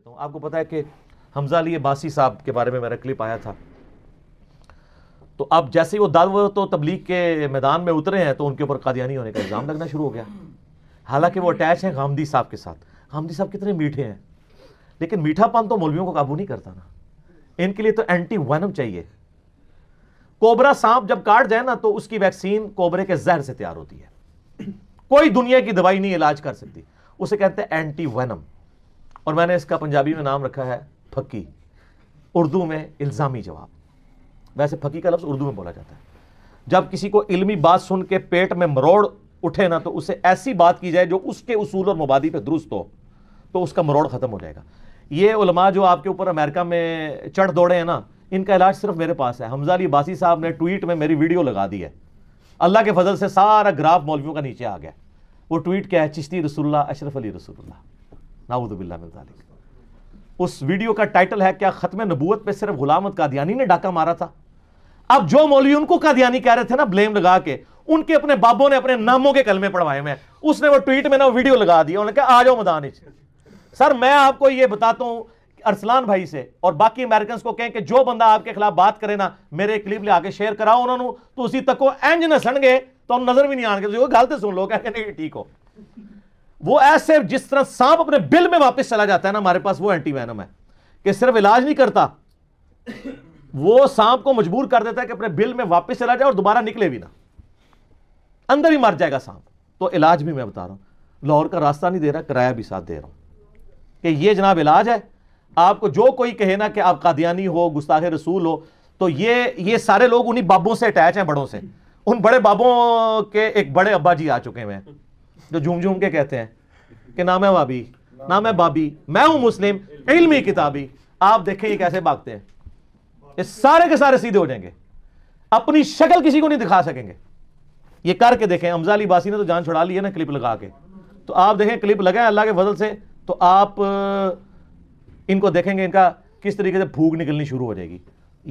देता हूँ आपको पता है कि हमजा अली बासी साहब के बारे में मेरा क्लिप आया था तो अब जैसे ही वो दाल तो तबलीग के मैदान में उतरे हैं तो उनके ऊपर कादियानी होने का इल्ज़ाम लगना शुरू हो गया हालांकि वो अटैच हैं गामदी साहब के साथ गामदी साहब कितने मीठे हैं लेकिन मीठापन तो मौलवियों को काबू नहीं करता ना इनके लिए तो एंटी वनम चाहिए कोबरा सांप जब काट जाए ना तो उसकी वैक्सीन कोबरे के जहर से तैयार होती है कोई दुनिया की दवाई नहीं इलाज कर सकती उसे कहते हैं एंटी वनम और मैंने इसका पंजाबी में नाम रखा है फकी उर्दू में इल्ज़ामी जवाब वैसे फकी का लफ्ज़ उर्दू में बोला जाता है जब किसी को इल्मी बात सुन के पेट में मरोड़ उठे ना तो उसे ऐसी बात की जाए जो उसके उसूल और मुबादी पर दुरुस्त हो तो उसका मरोड़ ख़त्म हो जाएगा ये उलमा जो आपके ऊपर अमेरिका में चढ़ दौड़े हैं ना इनका इलाज सिर्फ मेरे पास है हमजा अली बासी साहब ने ट्वीट में मेरी वीडियो लगा दी है अल्लाह के फजल से सारा ग्राफ मौलवियों का नीचे आ गया वो ट्वीट क्या है चिश्ती रसुल्ला अशरफ अली रसुल्ला नाउदबिल्ला उस वीडियो का टाइटल है क्या खत्म नबूत पे सिर्फ गुलामद कादियानी ने डाका मारा था अब जो मौलवी उनको कादियानी कह रहे थे ना ब्लेम लगा के उनके अपने बाबों ने अपने नामों के कलमे पढ़वाए में उसने वो ट्वीट में ना वीडियो लगा दिया उन्होंने कहा आ जाओ मैदान सर मैं आपको ये बताता हूं अरसलान भाई से और बाकी अमेरिकन को कहें कि जो बंदा आपके खिलाफ बात करे ना मेरे क्लिप ले आके शेयर कराओ उन्होंने तो उसी तक वो एंज इंज गए तो नजर भी नहीं आने गलत सुन लो कह ठीक हो वो ऐसे जिस तरह सांप अपने बिल में वापस चला जाता है ना हमारे पास वो एंटी वैनम है कि सिर्फ इलाज नहीं करता वो सांप को मजबूर कर देता है कि अपने बिल में वापस चला जाए और दोबारा निकले भी ना अंदर ही मर जाएगा सांप तो इलाज भी मैं बता रहा हूं लाहौर का रास्ता नहीं दे रहा किराया भी साथ दे रहा हूं कि ये जनाब इलाज है आपको जो कोई कहे ना कि आप कादियानी हो गुस्ताखे रसूल हो तो ये ये सारे लोग उन्हीं बाबों से अटैच हैं बड़ों से उन बड़े बाबों के एक बड़े अब्बा जी आ चुके हैं जो झूम झूम के कहते हैं कि नाम है भाभी नाम है बाबी मैं हूं मुस्लिम इलमी किताबी आप देखें ये कैसे भागते हैं ये सारे के सारे सीधे हो जाएंगे अपनी शक्ल किसी को नहीं दिखा सकेंगे ये करके देखें हमजा अली बासी ने तो जान छुड़ा ली है ना क्लिप लगा के तो आप देखें क्लिप लगाए अल्लाह के फजल से तो आप इनको देखेंगे इनका किस तरीके से भूख निकलनी शुरू हो जाएगी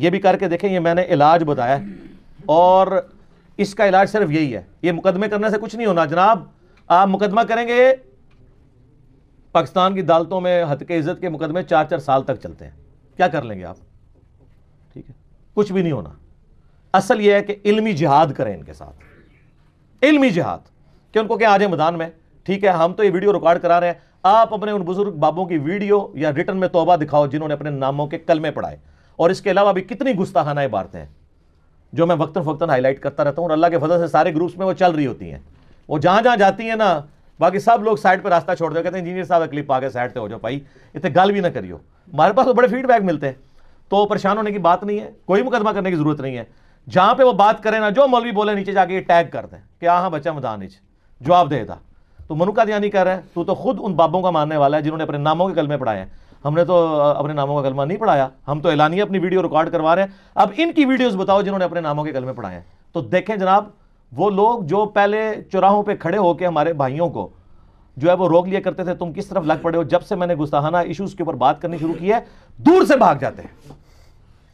ये भी करके देखें ये मैंने इलाज बताया और इसका इलाज सिर्फ यही है ये मुकदमे करने से कुछ नहीं होना जनाब आप मुकदमा करेंगे पाकिस्तान की अदालतों में हतके इज़्ज़त के मुकदमे चार चार साल तक चलते हैं क्या कर लेंगे आप ठीक है कुछ भी नहीं होना असल यह है कि इल्मी जिहाद करें इनके साथ इल्मी जिहाद कि उनको क्या आज मैदान में ठीक है हम तो ये वीडियो रिकॉर्ड करा रहे हैं आप अपने उन बुजुर्ग बाबों की वीडियो या रिटर्न में तोबा दिखाओ जिन्होंने अपने नामों के कलमे पढ़ाए और इसके अलावा भी कितनी गुस्ताखाना इबारतें हैं जो मैं वक्ता फ़क्तन हाईलाइट करता रहता हूँ और अल्लाह के फजल से सारे ग्रुप्स में वो चल रही होती हैं वो जहाँ जहाँ जाती है ना बाकी सब लोग साइड पर रास्ता छोड़ हो कहते हैं इंजीनियर साहब क्लिप गए साइड से हो जाओ भाई इतने गल भी ना करियो हमारे पास तो बड़े फीडबैक मिलते हैं तो परेशान होने की बात नहीं है कोई मुकदमा करने की जरूरत नहीं है जहाँ पर वो बात करें ना जो मौलवी बोले नीचे जाके टैग कर दें कि हाँ हाँ बच्चा मदान जवाब दे था तो मनु कादयानी कह रहे हैं तू तो खुद उन बाबों का मानने वाला है जिन्होंने अपने नामों के कलमे पढ़ाए हैं हमने तो अपने नामों का कलमा नहीं पढ़ाया हम तो ऐलानी अपनी वीडियो रिकॉर्ड करवा रहे हैं अब इनकी वीडियोस बताओ जिन्होंने अपने नामों के कलमे पढ़ाए हैं तो देखें जनाब वो लोग जो पहले चौराहों पे खड़े होकर हमारे भाइयों को जो है वो रोक लिया करते थे तुम किस तरफ लग पड़े हो जब से मैंने गुस्ताहाना इश्यूज के ऊपर बात करनी शुरू की है दूर से भाग जाते हैं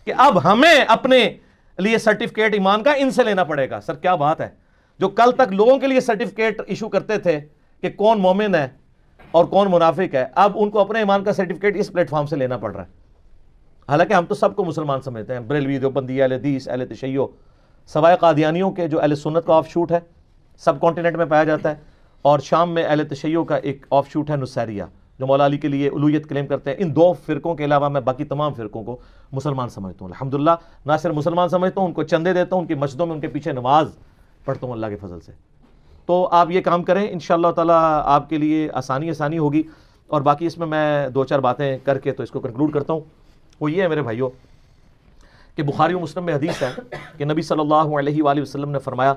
कि अब हमें अपने लिए सर्टिफिकेट ईमान का इनसे लेना पड़ेगा सर क्या बात है जो कल तक लोगों के लिए सर्टिफिकेट इशू करते थे कि कौन मोमिन है और कौन मुनाफिक है अब उनको अपने ईमान का सर्टिफिकेट इस प्लेटफॉर्म से लेना पड़ रहा है हालांकि हम तो सबको मुसलमान समझते हैं बरेलवी देवबंदी अहल दीस अहल तशैयो सवाए कादियानियों के जो अहल सुन्नत का ऑफ शूट है सब कॉन्टीनेंट में पाया जाता है और शाम में अहल तशैयों का एक ऑफ शूट है नुसैरिया जो मौला अली के लिए उलूयत क्लेम करते हैं इन दो फ़िरक़ों के अलावा मैं बाकी तमाम फ़िरक़ों को मुसलमान समझता हूँ अलहमदिल्ला ना सिर्फ मुसलमान समझता हूँ उनको चंदे देता हूँ उनकी मस्जिदों में उनके पीछे नमाज पढ़ता हूँ अल्लाह के फजल से तो आप ये काम करें इन ताला आपके लिए आसानी आसानी होगी और बाकी इसमें मैं दो चार बातें करके तो इसको कंक्लूड करता हूँ वो ये है मेरे भाइयों कि बुखारी मुस्लिम में हदीस है कि नबी सल्लल्लाहु अलैहि वसल्लम ने फरमाया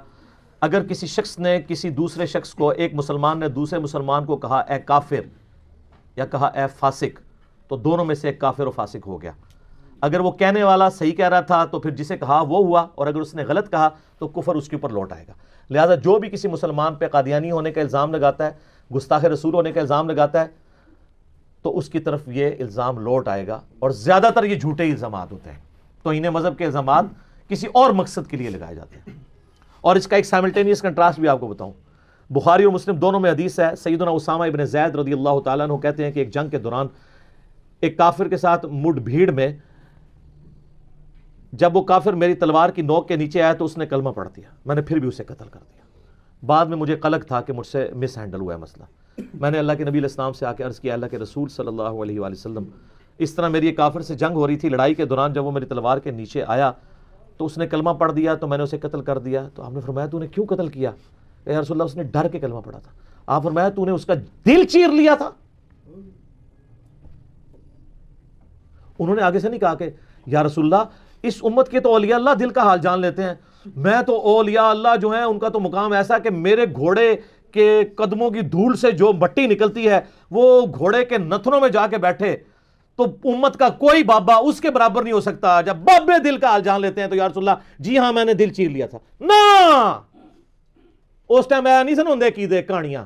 अगर किसी शख्स ने किसी दूसरे शख्स को एक मुसलमान ने दूसरे मुसलमान को कहा ए काफिर या कहा ए फासिक तो दोनों में से एक काफिर और फासिक हो गया अगर वो कहने वाला सही कह रहा था तो फिर जिसे कहा वो हुआ और अगर उसने गलत कहा तो कुफर उसके ऊपर लौट आएगा लिहाजा जो भी किसी मुसलमान पर कादियानी होने का इल्ज़ाम लगाता है गुस्ताख रसूल होने का इल्ज़ाम लगाता है तो उसकी तरफ ये इल्ज़ाम लौट आएगा और ज़्यादातर ये झूठे इल्ज़ाम होते हैं तोहन मज़हब के इल्ज़ाम किसी और मकसद के लिए लगाए जाते हैं और इसका एक साइमल्टेनियस कंट्रास्ट भी आपको बताऊँ बुखारी और मुस्लिम दोनों में हदीस है सईदना उसामा इबन जैद रदी अल्लाह तु कहते हैं कि एक जंग के दौरान एक काफिर के साथ मुठभीड़ में जब वो काफिर मेरी तलवार की नोक के नीचे आया तो उसने कलमा पढ़ दिया मैंने फिर भी उसे कत्ल कर दिया बाद में मुझे कलक था कि मुझसे मिस हैंडल हुआ है मसला मैंने अल्लाह के नबी इस्लाम से आके अर्ज़ किया अल्लाह के रसूल सल्लल्लाहु अलैहि वसल्लम इस तरह मेरी एक काफिर से जंग हो रही थी लड़ाई के दौरान जब वो मेरी तलवार के नीचे आया तो उसने कलमा पढ़ दिया तो मैंने उसे कत्ल कर दिया तो आपने फरमाया तूने क्यों कत्ल किया रसोल्ला उसने डर के कलमा पढ़ा था आप फरमाया तूने उसका दिल चीर लिया था उन्होंने आगे से नहीं कहा कि या रसुल्ला इस उम्मत के तो ओलिया अल्लाह दिल का हाल जान लेते हैं मैं तो ओलिया अल्लाह जो है उनका तो मुकाम ऐसा कि मेरे घोड़े के कदमों की धूल से जो मट्टी निकलती है वो घोड़े के नथनों में जाके बैठे तो उम्मत का कोई बाबा उसके बराबर नहीं हो सकता जब बाबे दिल का हाल जान लेते हैं तो यार सुल्ला जी हां मैंने दिल चीर लिया था ना उस टाइम ऐ नहीं सन होंगे कीदे कहानियां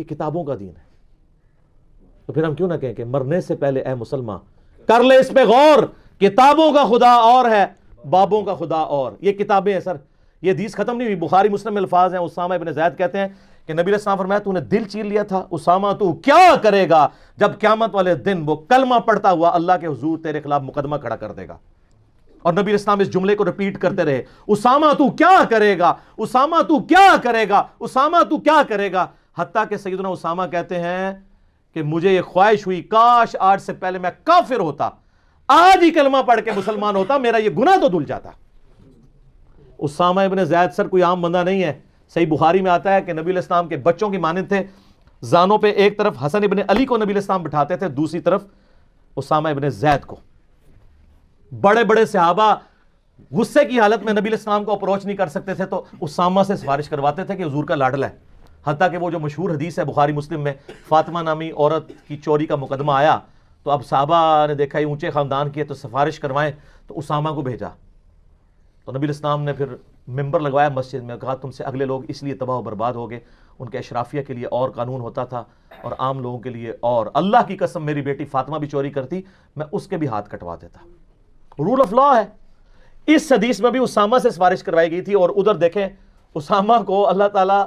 ये किताबों का दिन है तो फिर हम क्यों ना कहें कि मरने से पहले ए मुसलमान कर ले इस पर गौर किताबों का खुदा और है बाबों का खुदा और ये किताबें हैं सर ये दीस खत्म नहीं हुई बुखारी मुस्लिम अल्फाज हैं समय इबन जैद कहते हैं कि नबी रसना फरमाया तूने दिल चीर लिया था उसामा तू क्या करेगा जब क्यामत वाले दिन वो कलमा पड़ता हुआ अल्लाह के हजूर तेरे खिलाफ मुकदमा खड़ा कर देगा और नबी इस्लाम इस जुमले को रिपीट करते रहे उसामा तू क्या करेगा उसामा तू क्या करेगा उसामा तू क्या करेगा हती के सैदना उसामा कहते हैं कि मुझे ये ख्वाहिश हुई काश आज से पहले मैं काफिर होता आज ही कलमा पढ़ के मुसलमान होता मेरा ये गुना तो धुल जाता उसामा इबन जैद सर कोई आम बंदा नहीं है सही बुखारी में आता है कि नबी इस्लाम के बच्चों की मानद थे जानों पे एक तरफ हसन इबन अली को नबी इस्लाम बिठाते थे दूसरी तरफ उसामा इबन जैद को बड़े बड़े सहाबा गुस्से की हालत में नबी इस्लाम को अप्रोच नहीं कर सकते थे तो उसामा से सिफारिश करवाते थे कि हजूर का लाडला है हत्या कि वो जो मशहूर हदीस है बुखारी मुस्लिम में फातिमा नामी औरत की चोरी का मुकदमा आया तो अब साहबा ने देखा ये ऊंचे ख़ानदान की है तो सिफारिश करवाएं तो उसामा को भेजा तो नबी इस्लाम ने फिर मेंबर लगवाया मस्जिद में कहा तुमसे अगले लोग इसलिए तबाह बर्बाद हो गए उनके अशराफिया के लिए और कानून होता था और आम लोगों के लिए और अल्लाह की कसम मेरी बेटी फातिमा भी चोरी करती मैं उसके भी हाथ कटवा देता रूल ऑफ लॉ है इस हदीस में भी उसामा से सिफारिश करवाई गई थी और उधर देखें उसामा को अल्लाह ताला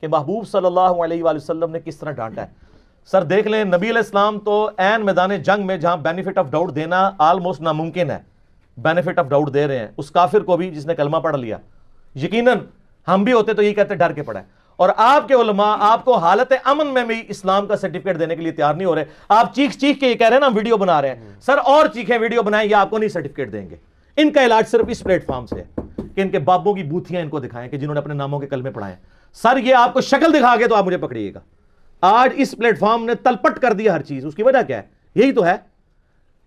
के महबूब सल्लल्लाहु अलैहि वसल्लम ने किस तरह डांटा है सर देख लें नबी इस्लाम तो एन मैदान जंग में जहां बेनिफिट ऑफ डाउट देना आलमोस्ट नामुमकिन है बेनिफिट ऑफ डाउट दे रहे हैं उस काफिर को भी जिसने कलमा पढ़ लिया यकीनन हम भी होते तो यही कहते डर के पड़ा और आपके उलमा आपको हालत अमन में भी इस्लाम का सर्टिफिकेट देने के लिए तैयार नहीं हो रहे आप चीख चीख के ये कह रहे हैं ना वीडियो बना रहे हैं सर और चीखें वीडियो बनाएं ये आपको नहीं सर्टिफिकेट देंगे इनका इलाज सिर्फ इस प्लेटफॉर्म से है कि इनके बाबों की बूथियां इनको दिखाएं कि जिन्होंने अपने नामों के कल में पढ़ाए सर ये आपको शक्ल दिखा के तो आप मुझे पकड़िएगा आज इस प्लेटफॉर्म ने तलपट कर दिया हर चीज उसकी वजह क्या है यही तो है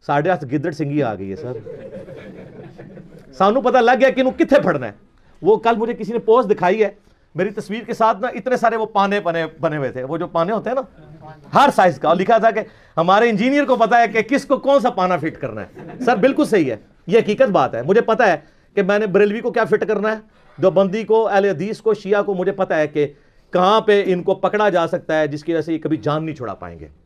साढ़े अस सिंह ही आ गई है सर सानू पता लग गया कि कितने फड़ना है वो कल मुझे किसी ने पोस्ट दिखाई है मेरी तस्वीर के साथ ना इतने सारे वो पाने बने बने हुए थे वो जो पाने होते हैं ना हर साइज का और लिखा था कि हमारे इंजीनियर को पता है कि किसको कौन सा पाना फिट करना है सर बिल्कुल सही है ये हकीकत बात है मुझे पता है कि मैंने बरेलवी को क्या फिट करना है बंदी को अल हदीस को शिया को मुझे पता है कि कहाँ पे इनको पकड़ा जा सकता है जिसकी वजह से ये कभी जान नहीं छुड़ा पाएंगे